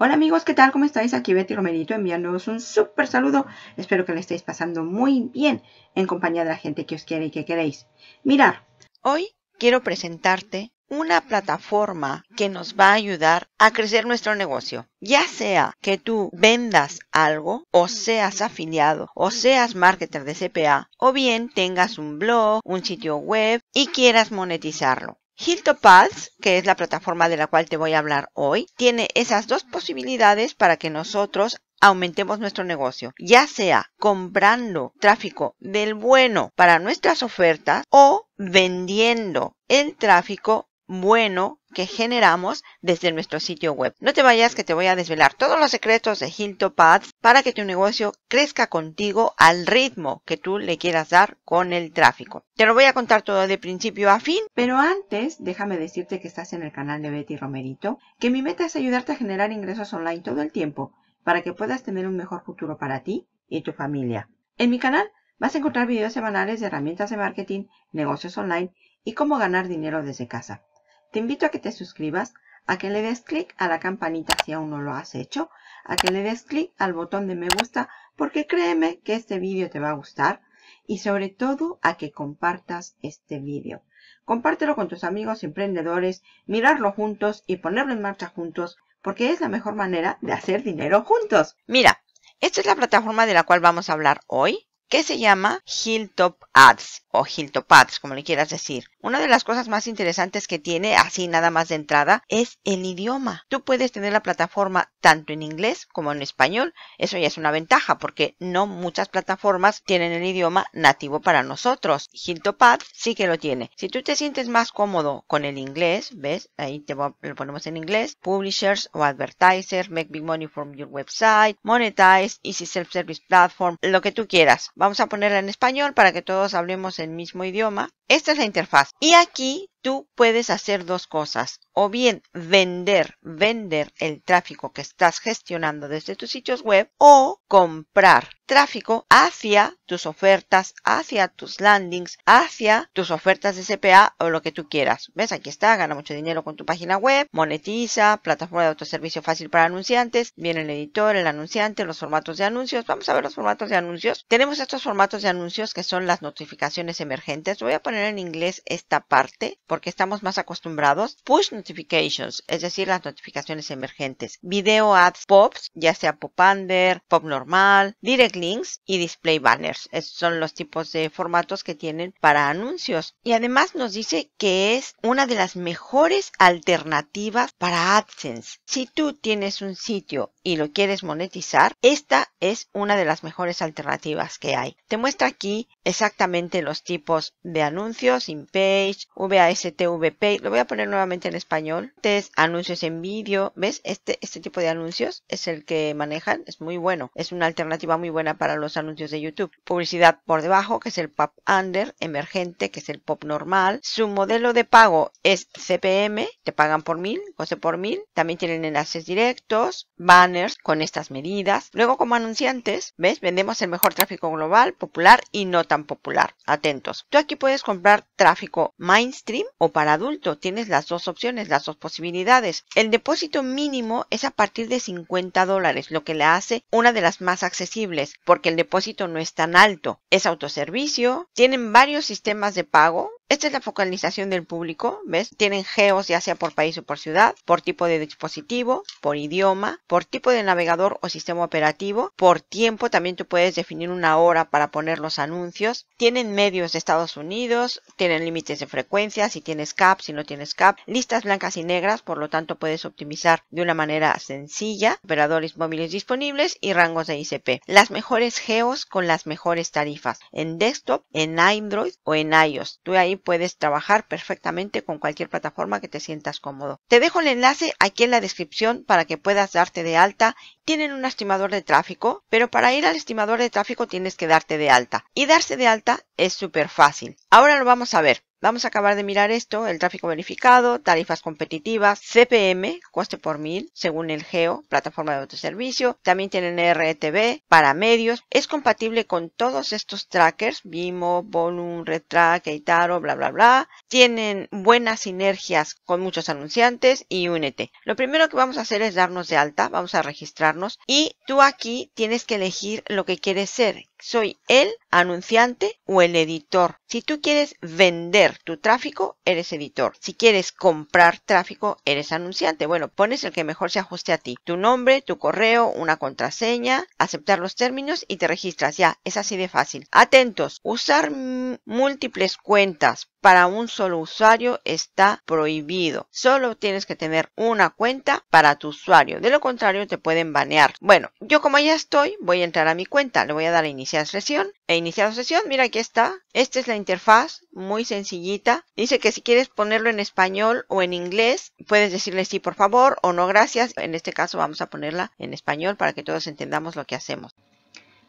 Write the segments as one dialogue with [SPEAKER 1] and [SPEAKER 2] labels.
[SPEAKER 1] Hola amigos, ¿qué tal? ¿Cómo estáis? Aquí Betty Romerito enviándoos un súper saludo. Espero que le estéis pasando muy bien en compañía de la gente que os quiere y que queréis. Mirar, hoy quiero presentarte una plataforma que nos va a ayudar a crecer nuestro negocio. Ya sea que tú vendas algo o seas afiliado o seas marketer de CPA o bien tengas un blog, un sitio web y quieras monetizarlo. Hiltopads, que es la plataforma de la cual te voy a hablar hoy, tiene esas dos posibilidades para que nosotros aumentemos nuestro negocio, ya sea comprando tráfico del bueno para nuestras ofertas o vendiendo el tráfico bueno que generamos desde nuestro sitio web. No te vayas que te voy a desvelar todos los secretos de pads para que tu negocio crezca contigo al ritmo que tú le quieras dar con el tráfico. Te lo voy a contar todo de principio a fin, pero antes déjame decirte que estás en el canal de Betty Romerito, que mi meta es ayudarte a generar ingresos online todo el tiempo para que puedas tener un mejor futuro para ti y tu familia. En mi canal vas a encontrar videos semanales de herramientas de marketing, negocios online y cómo ganar dinero desde casa. Te invito a que te suscribas, a que le des clic a la campanita si aún no lo has hecho, a que le des clic al botón de me gusta porque créeme que este vídeo te va a gustar y sobre todo a que compartas este vídeo. Compártelo con tus amigos emprendedores, mirarlo juntos y ponerlo en marcha juntos porque es la mejor manera de hacer dinero juntos. Mira, esta es la plataforma de la cual vamos a hablar hoy que se llama Hilltop Ads o Hilltop Ads, como le quieras decir. Una de las cosas más interesantes que tiene, así nada más de entrada, es el idioma. Tú puedes tener la plataforma tanto en inglés como en español. Eso ya es una ventaja porque no muchas plataformas tienen el idioma nativo para nosotros. Hilltop Ads sí que lo tiene. Si tú te sientes más cómodo con el inglés, ¿ves? Ahí te lo ponemos en inglés. Publishers o advertisers, make big money from your website, monetize, easy self-service platform, lo que tú quieras. Vamos a ponerla en español para que todos hablemos el mismo idioma. Esta es la interfaz. Y aquí tú puedes hacer dos cosas, o bien vender, vender el tráfico que estás gestionando desde tus sitios web o comprar tráfico hacia tus ofertas, hacia tus landings, hacia tus ofertas de CPA o lo que tú quieras. ¿Ves? Aquí está, gana mucho dinero con tu página web, monetiza, plataforma de autoservicio fácil para anunciantes, viene el editor, el anunciante, los formatos de anuncios. Vamos a ver los formatos de anuncios. Tenemos estos formatos de anuncios que son las notificaciones emergentes. Voy a poner en inglés esta parte porque estamos más acostumbrados. Push notifications, es decir, las notificaciones emergentes. Video ads pops, ya sea pop under, pop normal, direct links y display banners. Esos son los tipos de formatos que tienen para anuncios. Y además nos dice que es una de las mejores alternativas para AdSense. Si tú tienes un sitio y lo quieres monetizar, esta es una de las mejores alternativas que hay. Te muestra aquí exactamente los tipos de anuncios, in-page, VAS STVP, lo voy a poner nuevamente en español, Test anuncios en vídeo, ¿ves? Este, este tipo de anuncios es el que manejan, es muy bueno, es una alternativa muy buena para los anuncios de YouTube. Publicidad por debajo, que es el pop under, emergente, que es el pop normal. Su modelo de pago es CPM, te pagan por mil, coste por mil. También tienen enlaces directos, banners con estas medidas. Luego como anunciantes, ¿ves? Vendemos el mejor tráfico global, popular y no tan popular. Atentos. Tú aquí puedes comprar tráfico mainstream o para adulto. Tienes las dos opciones, las dos posibilidades. El depósito mínimo es a partir de 50 dólares, lo que la hace una de las más accesibles, porque el depósito no es tan alto. Es autoservicio, tienen varios sistemas de pago, esta es la focalización del público, ¿ves? Tienen geos ya sea por país o por ciudad, por tipo de dispositivo, por idioma, por tipo de navegador o sistema operativo, por tiempo, también tú puedes definir una hora para poner los anuncios. Tienen medios de Estados Unidos, tienen límites de frecuencia, si tienes CAP, si no tienes CAP, listas blancas y negras, por lo tanto puedes optimizar de una manera sencilla, operadores móviles disponibles y rangos de ICP. Las mejores geos con las mejores tarifas, en desktop, en Android o en iOS. Tú ahí puedes trabajar perfectamente con cualquier plataforma que te sientas cómodo. Te dejo el enlace aquí en la descripción para que puedas darte de alta. Tienen un estimador de tráfico, pero para ir al estimador de tráfico tienes que darte de alta. Y darse de alta es súper fácil. Ahora lo vamos a ver. Vamos a acabar de mirar esto, el tráfico verificado, tarifas competitivas, CPM, coste por mil, según el GEO, plataforma de autoservicio. También tienen RTB e para medios. Es compatible con todos estos trackers, Vimo, Volume, RedTrack, Eitaro, bla, bla, bla. Tienen buenas sinergias con muchos anunciantes y únete. Lo primero que vamos a hacer es darnos de alta, vamos a registrarnos y tú aquí tienes que elegir lo que quieres ser. Soy el anunciante o el editor. Si tú quieres vender tu tráfico, eres editor. Si quieres comprar tráfico, eres anunciante. Bueno, pones el que mejor se ajuste a ti. Tu nombre, tu correo, una contraseña, aceptar los términos y te registras. Ya, es así de fácil. Atentos, usar múltiples cuentas para un solo usuario está prohibido. Solo tienes que tener una cuenta para tu usuario. De lo contrario, te pueden banear. Bueno, yo como ya estoy, voy a entrar a mi cuenta. Le voy a dar a iniciar sesión. He iniciado sesión, mira aquí está. Esta es la interfaz, muy sencillita. Dice que si quieres ponerlo en español o en inglés, puedes decirle sí por favor o no gracias. En este caso vamos a ponerla en español para que todos entendamos lo que hacemos.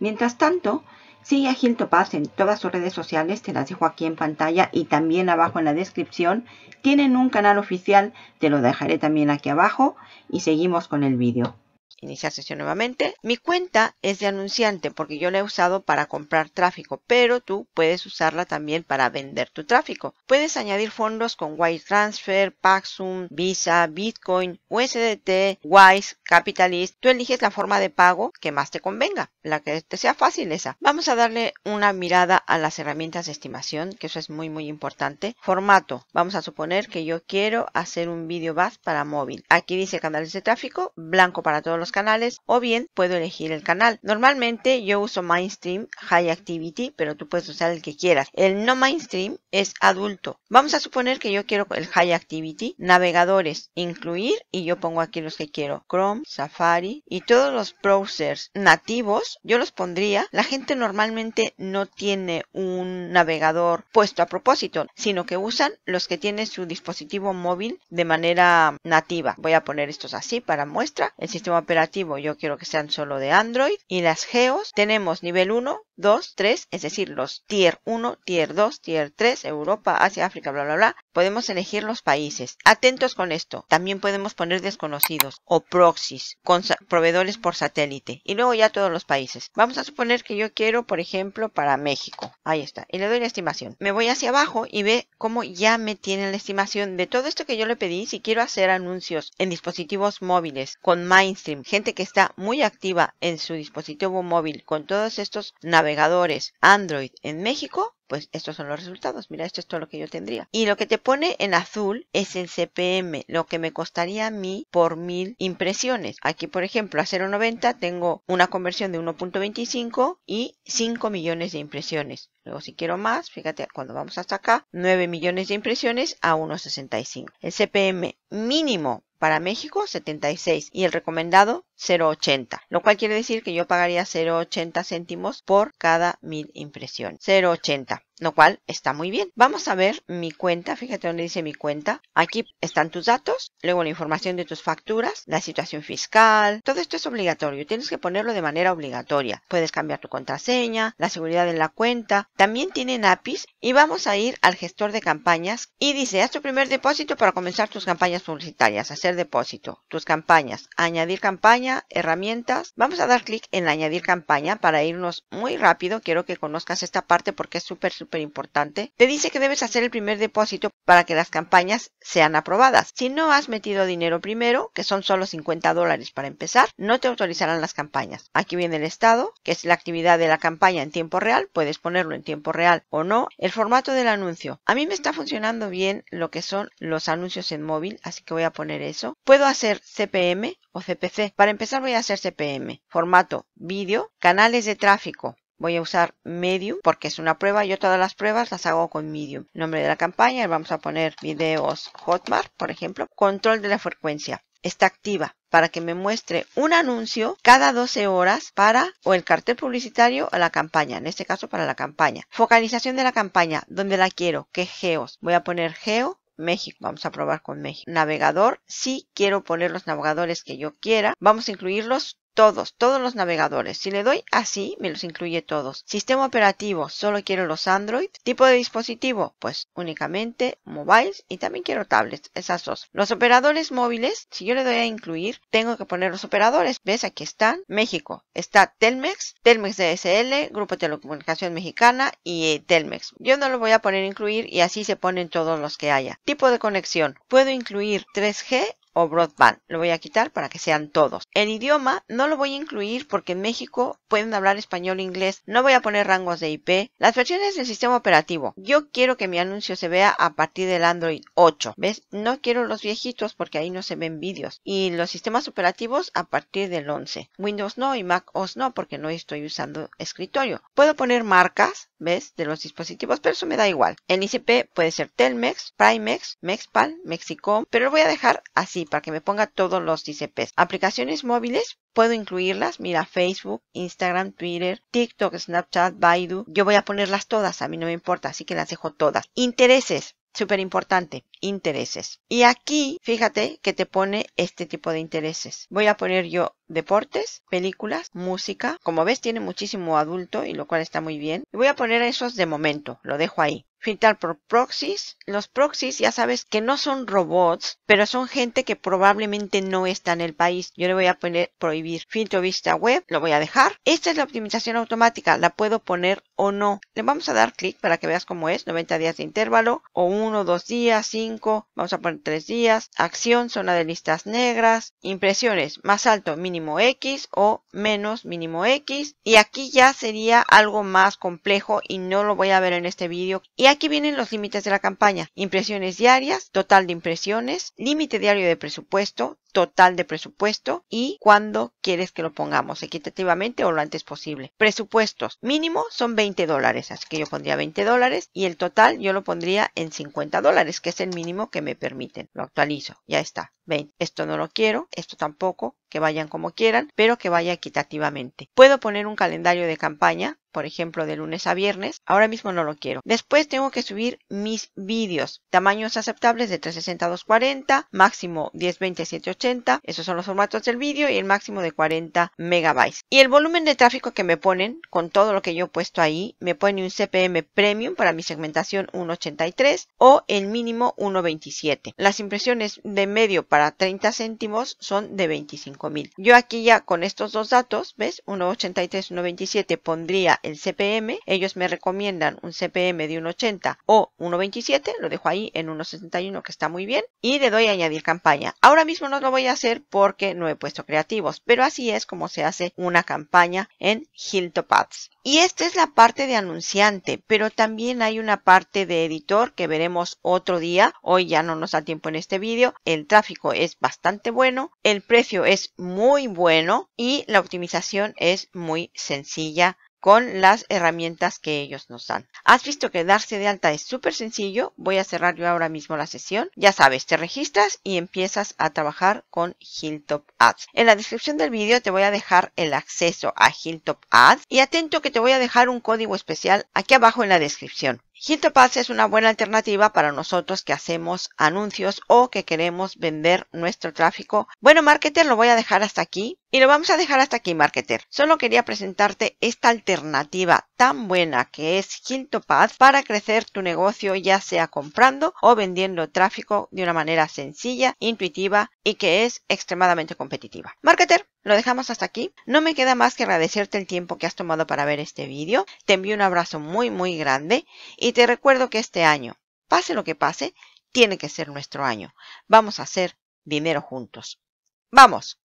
[SPEAKER 1] Mientras tanto, sigue a Gil Topaz en todas sus redes sociales, te las dejo aquí en pantalla y también abajo en la descripción. Tienen un canal oficial, te lo dejaré también aquí abajo y seguimos con el vídeo iniciar sesión nuevamente. Mi cuenta es de anunciante porque yo la he usado para comprar tráfico, pero tú puedes usarla también para vender tu tráfico. Puedes añadir fondos con white Transfer, Paxum, Visa, Bitcoin, USDT, Wise, Capitalist. Tú eliges la forma de pago que más te convenga, la que te sea fácil esa. Vamos a darle una mirada a las herramientas de estimación, que eso es muy muy importante. Formato. Vamos a suponer que yo quiero hacer un video BAS para móvil. Aquí dice canales de tráfico, blanco para todos los canales o bien puedo elegir el canal. Normalmente yo uso Mainstream High Activity, pero tú puedes usar el que quieras. El no Mainstream es adulto. Vamos a suponer que yo quiero el High Activity, navegadores, incluir y yo pongo aquí los que quiero. Chrome, Safari y todos los browsers nativos yo los pondría. La gente normalmente no tiene un navegador puesto a propósito, sino que usan los que tiene su dispositivo móvil de manera nativa. Voy a poner estos así para muestra. El sistema operativo yo quiero que sean solo de Android y las GEOs tenemos nivel 1 2, 3, es decir, los tier 1, tier 2, tier 3, Europa, Asia, África, bla, bla, bla, podemos elegir los países. Atentos con esto. También podemos poner desconocidos o proxies con proveedores por satélite. Y luego ya todos los países. Vamos a suponer que yo quiero, por ejemplo, para México. Ahí está. Y le doy la estimación. Me voy hacia abajo y ve cómo ya me tiene la estimación de todo esto que yo le pedí. Si quiero hacer anuncios en dispositivos móviles con mainstream, gente que está muy activa en su dispositivo móvil con todos estos navegadores navegadores Android en México, pues estos son los resultados. Mira, esto es todo lo que yo tendría. Y lo que te pone en azul es el CPM, lo que me costaría a mí por mil impresiones. Aquí, por ejemplo, a 0.90 tengo una conversión de 1.25 y 5 millones de impresiones. Luego, si quiero más, fíjate, cuando vamos hasta acá, 9 millones de impresiones a 1.65. El CPM mínimo para México 76 y el recomendado 0.80, lo cual quiere decir que yo pagaría 0.80 céntimos por cada mil impresiones. 0.80 lo cual está muy bien. Vamos a ver mi cuenta, fíjate donde dice mi cuenta. Aquí están tus datos, luego la información de tus facturas, la situación fiscal, todo esto es obligatorio, tienes que ponerlo de manera obligatoria. Puedes cambiar tu contraseña, la seguridad en la cuenta, también tiene APIs y vamos a ir al gestor de campañas y dice, haz tu primer depósito para comenzar tus campañas publicitarias, hacer depósito, tus campañas, añadir campaña, herramientas. Vamos a dar clic en añadir campaña para irnos muy rápido, quiero que conozcas esta parte porque es súper, súper importante, te dice que debes hacer el primer depósito para que las campañas sean aprobadas. Si no has metido dinero primero, que son solo 50 dólares para empezar, no te autorizarán las campañas. Aquí viene el estado, que es la actividad de la campaña en tiempo real, puedes ponerlo en tiempo real o no, el formato del anuncio. A mí me está funcionando bien lo que son los anuncios en móvil, así que voy a poner eso. Puedo hacer CPM o CPC. Para empezar voy a hacer CPM, formato vídeo, canales de tráfico, Voy a usar Medium porque es una prueba. Yo todas las pruebas las hago con Medium. Nombre de la campaña. Vamos a poner videos Hotmart, por ejemplo. Control de la frecuencia. Está activa para que me muestre un anuncio cada 12 horas para o el cartel publicitario o la campaña, en este caso para la campaña. Focalización de la campaña, donde la quiero, que geos. Voy a poner geo México. Vamos a probar con México. Navegador. Si quiero poner los navegadores que yo quiera. Vamos a incluirlos todos, todos los navegadores. Si le doy así, me los incluye todos. Sistema operativo, solo quiero los Android. Tipo de dispositivo, pues únicamente mobiles y también quiero tablets, esas dos. Los operadores móviles, si yo le doy a incluir, tengo que poner los operadores. ¿Ves? Aquí están. México. Está Telmex, Telmex DSL, Grupo de Telecomunicación Mexicana y eh, Telmex. Yo no lo voy a poner incluir y así se ponen todos los que haya. Tipo de conexión. Puedo incluir 3G o broadband. Lo voy a quitar para que sean todos. El idioma no lo voy a incluir porque en México pueden hablar español e inglés. No voy a poner rangos de IP. Las versiones del sistema operativo. Yo quiero que mi anuncio se vea a partir del Android 8. ¿Ves? No quiero los viejitos porque ahí no se ven vídeos. Y los sistemas operativos a partir del 11. Windows no y Mac OS no porque no estoy usando escritorio. Puedo poner marcas, ¿ves? De los dispositivos, pero eso me da igual. El ICP puede ser Telmex, Primex, Mexpal, Mexicom, pero lo voy a dejar así para que me ponga todos los ICPs. Aplicaciones móviles, puedo incluirlas. Mira, Facebook, Instagram, Twitter, TikTok, Snapchat, Baidu. Yo voy a ponerlas todas, a mí no me importa, así que las dejo todas. Intereses. Súper importante, intereses. Y aquí, fíjate que te pone este tipo de intereses. Voy a poner yo deportes, películas, música. Como ves, tiene muchísimo adulto y lo cual está muy bien. Y voy a poner esos de momento, lo dejo ahí filtrar por proxies. Los proxies ya sabes que no son robots, pero son gente que probablemente no está en el país. Yo le voy a poner prohibir. Filtro vista web, lo voy a dejar. Esta es la optimización automática, la puedo poner o no. Le vamos a dar clic para que veas cómo es, 90 días de intervalo, o 1, 2 días, 5, vamos a poner 3 días. Acción, zona de listas negras, impresiones, más alto, mínimo X o menos mínimo X. Y aquí ya sería algo más complejo y no lo voy a ver en este vídeo aquí vienen los límites de la campaña. Impresiones diarias, total de impresiones, límite diario de presupuesto, total de presupuesto y cuando quieres que lo pongamos, equitativamente o lo antes posible. Presupuestos mínimo son 20 dólares, así que yo pondría 20 dólares y el total yo lo pondría en 50 dólares, que es el mínimo que me permiten. Lo actualizo, ya está. 20. Esto no lo quiero, esto tampoco, que vayan como quieran, pero que vaya equitativamente. Puedo poner un calendario de campaña por ejemplo, de lunes a viernes. Ahora mismo no lo quiero. Después tengo que subir mis vídeos. Tamaños aceptables de 360 240, máximo 1020 780. Esos son los formatos del vídeo y el máximo de 40 megabytes. Y el volumen de tráfico que me ponen, con todo lo que yo he puesto ahí, me pone un CPM Premium para mi segmentación 1.83 o el mínimo 1.27. Las impresiones de medio para 30 céntimos son de 25.000. Yo aquí ya con estos dos datos, ¿ves? 1.83, 1.27 pondría CPM, ellos me recomiendan un CPM de 1.80 o 1.27, lo dejo ahí en 1.61 que está muy bien, y le doy a añadir campaña. Ahora mismo no lo voy a hacer porque no he puesto creativos, pero así es como se hace una campaña en Hiltopads Y esta es la parte de anunciante, pero también hay una parte de editor que veremos otro día. Hoy ya no nos da tiempo en este vídeo. El tráfico es bastante bueno, el precio es muy bueno y la optimización es muy sencilla con las herramientas que ellos nos dan. ¿Has visto que darse de alta es súper sencillo? Voy a cerrar yo ahora mismo la sesión. Ya sabes, te registras y empiezas a trabajar con Hilltop Ads. En la descripción del vídeo te voy a dejar el acceso a Hilltop Ads y atento que te voy a dejar un código especial aquí abajo en la descripción paz es una buena alternativa para nosotros que hacemos anuncios o que queremos vender nuestro tráfico. Bueno, marketer, lo voy a dejar hasta aquí y lo vamos a dejar hasta aquí, marketer. Solo quería presentarte esta alternativa tan buena que es Hintopads para crecer tu negocio ya sea comprando o vendiendo tráfico de una manera sencilla, intuitiva y que es extremadamente competitiva. Marketer, lo dejamos hasta aquí. No me queda más que agradecerte el tiempo que has tomado para ver este vídeo. Te envío un abrazo muy muy grande y te recuerdo que este año, pase lo que pase, tiene que ser nuestro año. Vamos a hacer dinero juntos. ¡Vamos!